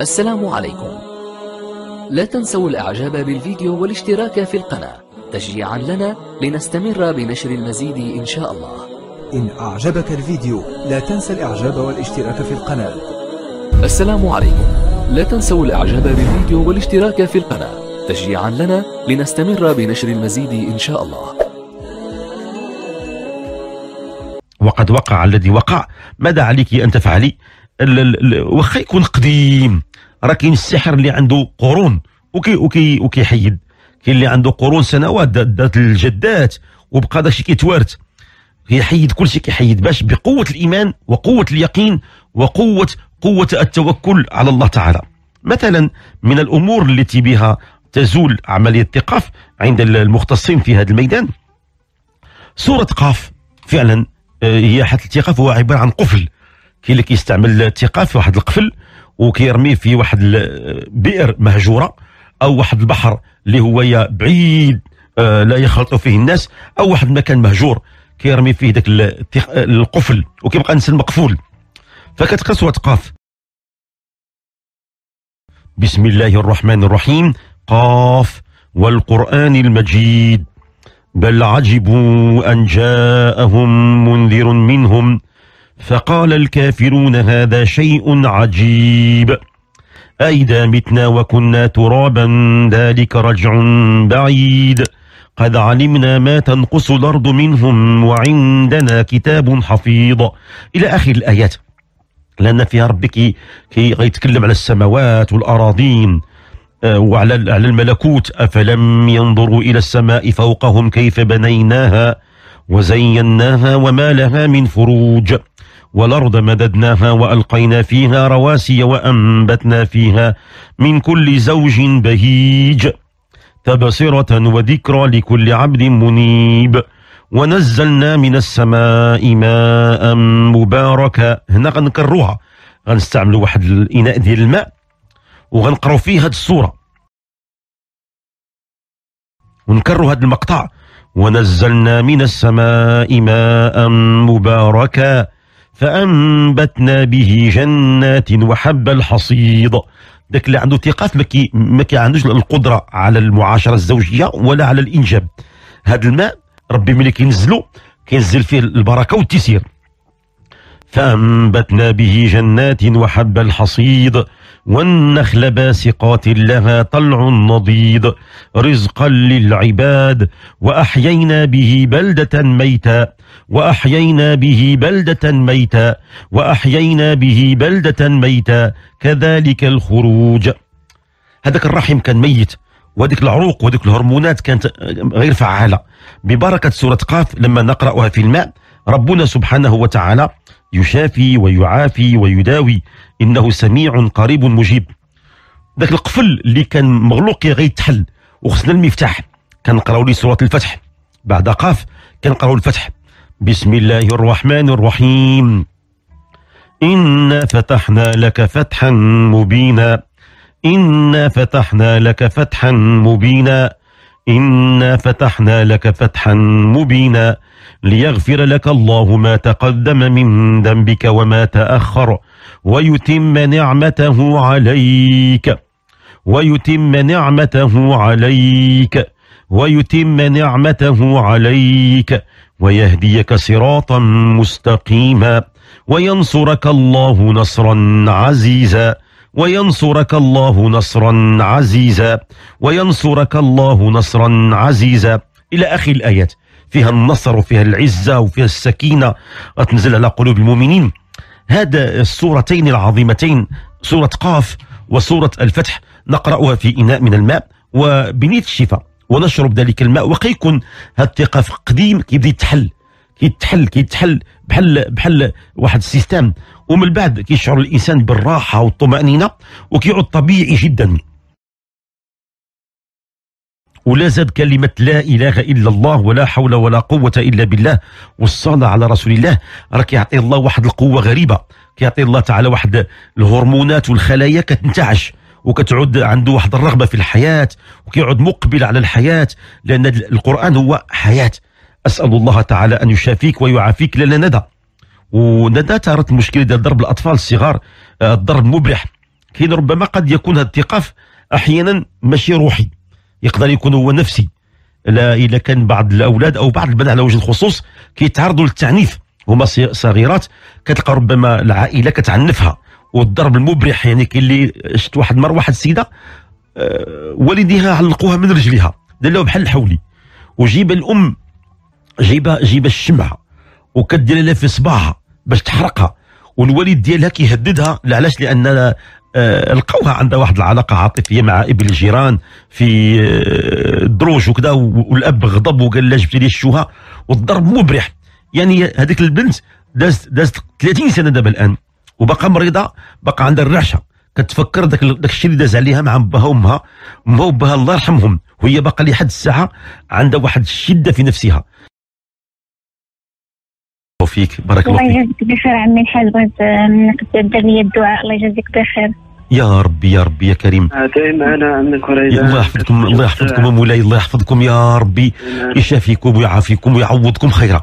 السلام عليكم لا تنسوا الإعجاب بالفيديو والاشتراك في القناة تشجيعا لنا لنستمر بنشر المزيد إن شاء الله إن أعجبك الفيديو لا تنسى الإعجاب والاشتراك في القناة السلام عليكم لا تنسوا الإعجاب بالفيديو والاشتراك في القناة تشجيعا لنا لنستمر بنشر المزيد إن شاء الله وقد وقع الذي وقع ماذا عليك أن تفعلي واخا يكون قديم راه كاين السحر اللي عنده قرون وكي وكي وكيحيد كاين اللي عنده قرون سنوات دات الجدات وبقى داكشي كيتوارث كيحيد كل شيء كيحيد باش بقوه الايمان وقوه اليقين وقوه قوه التوكل على الله تعالى مثلا من الامور التي بها تزول عمليه الثقاف عند المختصين في هذا الميدان سوره قاف فعلا آه، هي حتى الثقاف هو عباره عن قفل كاين اللي كيستعمل الثقه في واحد القفل وكيرميه في واحد البئر مهجوره او واحد البحر اللي هو بعيد آه، لا يخلط فيه الناس او واحد المكان مهجور كيرمي فيه ذاك القفل وكيبقى الانسان مقفول فكتقص وتقاف بسم الله الرحمن الرحيم قاف والقرآن المجيد بل عجبوا أن جاءهم منذر منهم فقال الكافرون هذا شيء عجيب أئذا متنا وكنا ترابا ذلك رجع بعيد قد علمنا ما تنقص الأرض منهم وعندنا كتاب حفيظ إلى آخر الآيات لأن فيها ربك كي غيتكلم على السماوات والأراضين آه، وعلى على الملكوت أفلم ينظروا إلى السماء فوقهم كيف بنيناها وزيناها وما لها من فروج والأرض مددناها وألقينا فيها رواسي وأنبتنا فيها من كل زوج بهيج تبصرة وذكرى لكل عبد منيب ونزلنا من السماء ماء مباركا هنا غنكروها غنستعملوا واحد الإناء ديال الماء وغنقروا فيه هاد الصورة ونكروا هاد المقطع ونزلنا من السماء ماء مباركا فأنبتنا به جنات وحب الحصيد داك اللي عنده ثقات ما كي ما كيعندوش القدره على المعاشره الزوجيه ولا على الانجاب هذا الماء ربي ملي كينزلو كينزل فيه البركه والتيسير فانبتنا به جنات وحب الحصيد والنخل باسقات لها طلع نضيد رزقا للعباد وأحيينا به بلدة ميتا وأحيينا به بلدة ميتا وأحيينا به بلدة ميتا كذلك الخروج هذاك الرحم كان ميت وهذيك العروق وهذيك الهرمونات كانت غير فعالة ببركة سورة قاف لما نقرأها في الماء ربنا سبحانه وتعالى يشافي ويعافي ويداوي انه سميع قريب مجيب ذاك القفل اللي كان مغلوق غيتحل وخصنا المفتاح كنقراو لي سوره الفتح بعد قاف كنقراو الفتح بسم الله الرحمن الرحيم إنا فتحنا لك فتحا مبينا إنا فتحنا لك فتحا مبينا إنا فتحنا لك فتحا مبينا ليغفر لك الله ما تقدم من ذنبك وما تأخر ويتم نعمته عليك ويتم نعمته عليك ويتم نعمته عليك ويهديك صراطا مستقيما وينصرك الله نصرا عزيزا وينصرك الله نصرا عزيزا وينصرك الله نصرا عزيزا إلى آخر الآيات فيها النصر وفيها العزة وفيها السكينة تنزل على قلوب المؤمنين هذا السورتين العظيمتين سورة قاف وسورة الفتح نقرأها في إناء من الماء وبنية الشفاء ونشرب ذلك الماء وكيكون هذا الثقاف قديم كيبدا يتحل كيتحل كيتحل بحال بحال واحد السيستم ومن بعد كيشعر الانسان بالراحه والطمانينه وكيعود طبيعي جدا ولا زاد كلمة لا إله إلا الله ولا حول ولا قوة إلا بالله والصلاة على رسول الله راه كيعطي الله واحد القوة غريبة كيعطي الله تعالى واحد الهرمونات والخلايا كتنتعش وكتعود عنده واحد الرغبة في الحياة وكيعود مقبل على الحياة لأن القرآن هو حياة أسأل الله تعالى أن يشافيك ويعافيك لنا ندى وندى تارت المشكلة ديال ضرب الأطفال الصغار آه، الضرب مبرح كاين ربما قد يكون هذا الثقاف أحيانا ماشي روحي يقدر يكون هو نفسي لا الا كان بعض الاولاد او بعض البنات على وجه الخصوص كيتعرضوا للتعنيف هما صغيرات كتلقى ربما العائله كتعنفها والضرب المبرح يعني كاين اللي شفت واحد مره واحد السيده آه، والديها علقوها من رجليها دار بحال الحولي وجيب الام جيبه جيبه الشمعه وكدير لها في صباعها باش تحرقها والوالد ديالها كيهددها علاش لان آه، لقوها عندها واحد العلاقه عاطفيه مع ابن الجيران في آه، دروج وكذا والاب غضب وقال لها جبتي لي الشوهه والضرب مبرح يعني هذيك البنت دازت دازت 30 سنه دابا الان وبقى مريضه بقى عندها الرعشه كتفكر داك داك الشيء اللي داز عليها مع باها وامها امها وباها الله يرحمهم وهي باقا لحد الساعه عندها واحد الشده في نفسها وفيك بارك الله فيك الله يجازيك بخير عمي الحاج بغيت آه، نقدر ليا الدعاء الله يجازيك بخير يا ربي يا ربي يا كريم دائما انا عندك الله يحفظكم الله يحفظكم مولاي الله يحفظكم يا ربي يشافيكم ويعافيكم ويعوضكم خيرا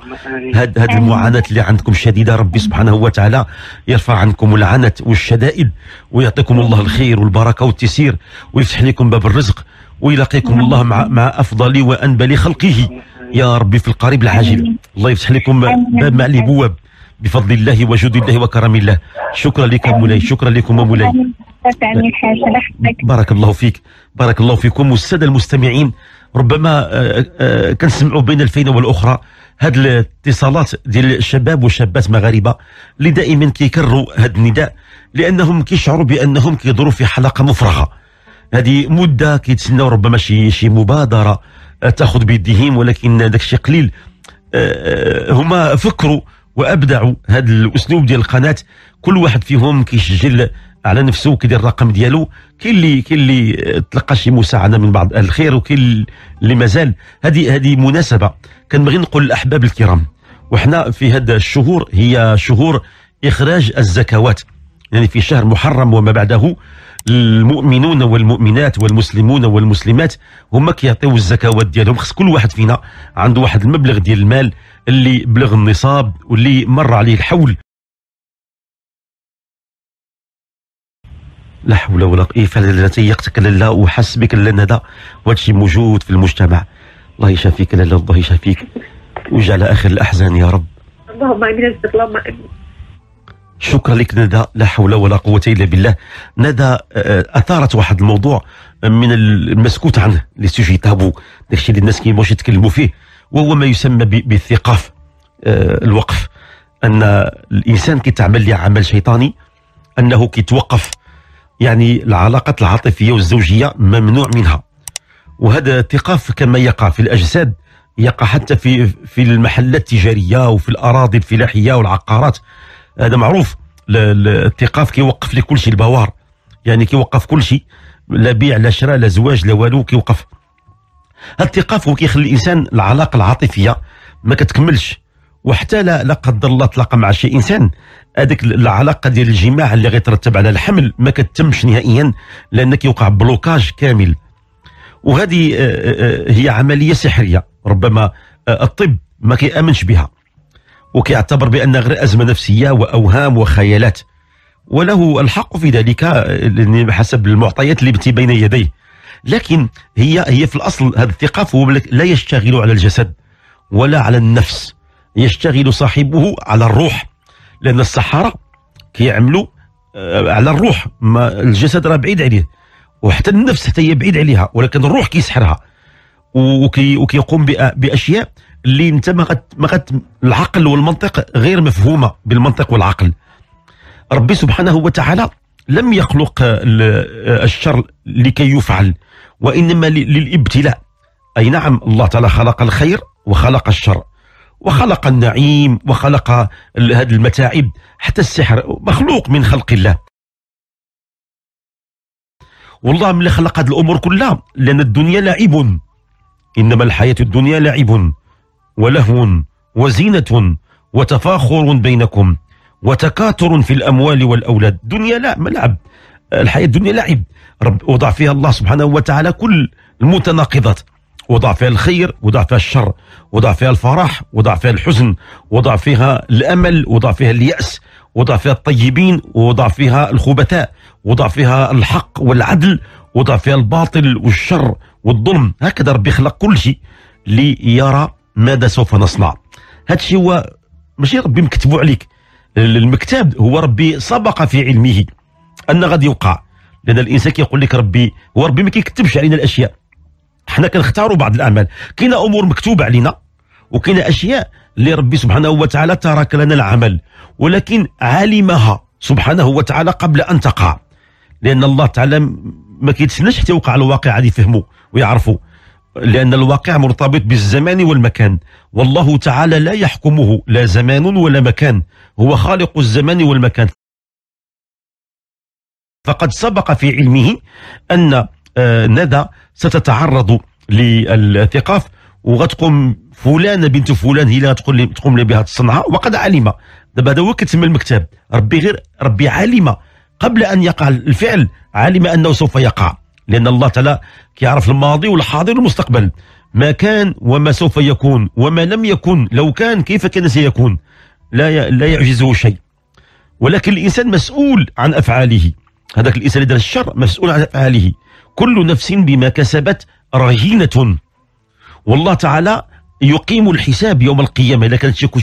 هاد هاد المعاناه اللي عندكم شديده ربي سبحانه وتعالى يرفع عنكم العنت والشدائد ويعطيكم الله الخير والبركه والتيسير ويفتح لكم باب الرزق ويلاقيكم الله مع مع افضل وانبل خلقه يا ربي في القريب العاجل الله يفتح لكم باب مع الابواب بفضل الله وجود الله وكرم الله شكرا لك مولاي شكرا لكم مولاي بارك الله فيك بارك الله فيكم والساده المستمعين ربما آه، آه، آه، كنسمعوا بين الفينه والاخرى هاد الاتصالات ديال الشباب والشابات مغاربه اللي دائما كيكرروا هاد النداء لانهم كيشعروا بانهم كيدوروا في حلقه مفرغه هذه مده كيتسناو ربما شي شي مبادره تاخذ بيديهم ولكن داك الشيء قليل هما فكروا وابدعوا هذا الاسلوب ديال القناه كل واحد فيهم كيسجل على نفسه وكيدير الرقم ديالو كاين اللي كاين اللي تلقى شي مساعده من بعض اهل الخير وكاين اللي مازال هذه هذه مناسبه كنبغي نقول للاحباب الكرام وحنا في هذا الشهور هي شهور اخراج الزكوات يعني في شهر محرم وما بعده المؤمنون والمؤمنات والمسلمون والمسلمات هما كيعطيو الزكوات ديالهم خص كل واحد فينا عنده واحد المبلغ ديال المال اللي بلغ النصاب واللي مر عليه الحول لا حول ولا قوه فلالتي يقتك لالا وحسبك لالا هذا وهادشي موجود في المجتمع الله يشافيك لالا الله يشافيك وجعل اخر الاحزان يا رب اللهم امين اللهم امين شكرا لك ندى لا حول ولا قوة إلا بالله ندى آه، أثارت واحد الموضوع من المسكوت عنه لي سوجي تابو داكشي اللي الناس كيبغوش يتكلموا فيه وهو ما يسمى بالثقاف آه، الوقف أن الإنسان كيتعمل لي عمل شيطاني أنه كيتوقف يعني العلاقات العاطفية والزوجية ممنوع منها وهذا الثقاف كما يقع في الأجساد يقع حتى في في المحلات التجارية وفي الأراضي الفلاحية والعقارات هذا معروف الثقاف كيوقف لكل شيء البوار يعني كيوقف كل شيء لا بيع لا شراء لا زواج لا والو كيوقف الثقاف هو كيخلي الانسان العلاقه العاطفيه ما كتكملش وحتى لا لا قدر الله تلاقى مع شي انسان هذيك العلاقه ديال الجماع اللي غيترتب على الحمل ما كتمش نهائيا لان كيوقع بلوكاج كامل وهذه آه، آه، آه، هي عمليه سحريه ربما الطب ما كيامنش بها وكيعتبر بان غير ازمه نفسيه واوهام وخيالات وله الحق في ذلك حسب المعطيات اللي بتي بين يديه لكن هي هي في الاصل هذا الثقاف هو لا يشتغل على الجسد ولا على النفس يشتغل صاحبه على الروح لان السحاره كيعملوا آه، على الروح ما الجسد راه بعيد عليه وحتى النفس حتى هي بعيد عليها ولكن الروح كيسحرها وكي وكيقوم باشياء اللي انت ما قد ما قد العقل والمنطق غير مفهومه بالمنطق والعقل ربي سبحانه وتعالى لم يخلق آه، الشر لكي يفعل وانما للابتلاء اي نعم الله تعالى خلق الخير وخلق الشر وخلق النعيم وخلق هذه المتاعب حتى السحر مخلوق من خلق الله والله ملي خلق هذه الامور كلها لان الدنيا لعب انما الحياه الدنيا لعب ولهو وزينه وتفاخر بينكم وتكاثر في الاموال والاولاد الدنيا لا ملعب الحياه الدنيا لعب رب وضع فيها الله سبحانه وتعالى كل المتناقضات وضع فيها الخير وضع فيها الشر وضع فيها الفرح وضع فيها الحزن وضع فيها الأمل وضع فيها اليأس وضع فيها الطيبين وضع فيها الخبثاء وضع فيها الحق والعدل وضع فيها الباطل والشر والظلم هكذا ربي خلق كل شيء ليرى ماذا سوف نصنع هذا الشيء هو ماشي ربي مكتبو عليك المكتاب هو ربي سبق في علمه ان غادي يوقع لان الانسان كيقول لك ربي هو ربي ما كيكتبش علينا الاشياء حنا كنختاروا بعض الاعمال كاين امور مكتوبه علينا وكاين اشياء اللي ربي سبحانه وتعالى ترك لنا العمل ولكن علمها سبحانه وتعالى قبل ان تقع لان الله تعالى ما كيتسناش حتى يوقع الواقع هذه يفهموا ويعرفوا لأن الواقع مرتبط بالزمان والمكان والله تعالى لا يحكمه لا زمان ولا مكان هو خالق الزمان والمكان فقد سبق في علمه أن آه، ندى ستتعرض للثقاف وغتقوم فلانه بنت فلان هي اللي غتقول لي تقوم لي بهذه الصنعه وقد علم دابا هذا هو كتسمى المكتب ربي غير ربي علم قبل ان يقع الفعل علم انه سوف يقع لان الله تعالى كيعرف الماضي والحاضر والمستقبل ما كان وما سوف يكون وما لم يكن لو كان كيف كان سيكون لا لا يعجزه شيء ولكن الانسان مسؤول عن افعاله هذاك الانسان اللي دار الشر مسؤول عن افعاله كل نفس بما كسبت رهينة والله تعالى يقيم الحساب يوم القيامة إذا كانت إيه، إيه، كل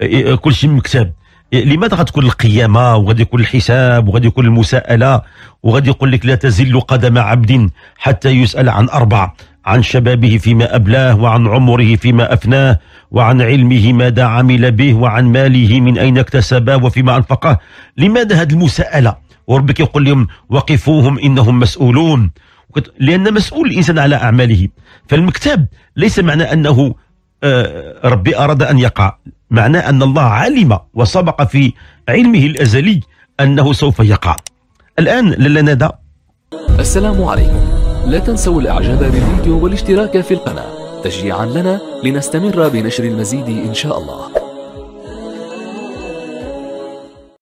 شيء كل شيء مكتاب إيه، لماذا غتكون القيامه وغادي يكون الحساب وغادي يكون المساءله وغادي يقول لك لا تزل قدم عبد حتى يسال عن اربع عن شبابه فيما ابلاه وعن عمره فيما افناه وعن علمه ماذا عمل به وعن ماله من اين اكتسبه وفيما انفقه لماذا هذه المساءله وربك يقول لهم وقفوهم إنهم مسؤولون لأن مسؤول الإنسان على أعماله فالمكتاب ليس معنى أنه آه، ربي أراد أن يقع معناه أن الله علم وسبق في علمه الأزلي أنه سوف يقع الآن للا ندى السلام عليكم لا تنسوا الإعجاب بالفيديو والاشتراك في القناة تشجيعا لنا لنستمر بنشر المزيد إن شاء الله